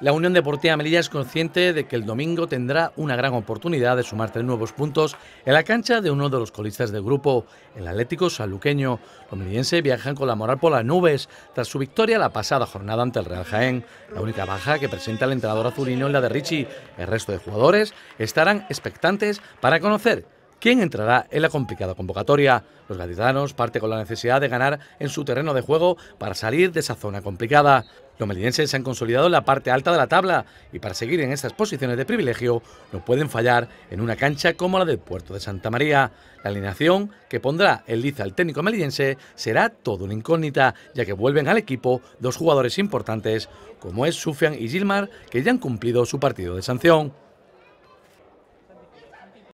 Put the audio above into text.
La Unión Deportiva Melilla es consciente de que el domingo tendrá una gran oportunidad de sumar tres nuevos puntos en la cancha de uno de los colistas del grupo, el Atlético Saluqueño. Los melillenses viajan con la moral por las nubes tras su victoria la pasada jornada ante el Real Jaén. La única baja que presenta el entrenador azulino es la de Richie. El resto de jugadores estarán expectantes para conocer ¿Quién entrará en la complicada convocatoria? Los gaditanos parte con la necesidad de ganar en su terreno de juego para salir de esa zona complicada. Los melidenses se han consolidado en la parte alta de la tabla y para seguir en estas posiciones de privilegio no pueden fallar en una cancha como la del Puerto de Santa María. La alineación que pondrá el Liza al técnico melidense será todo una incógnita, ya que vuelven al equipo dos jugadores importantes como es Sufian y Gilmar, que ya han cumplido su partido de sanción.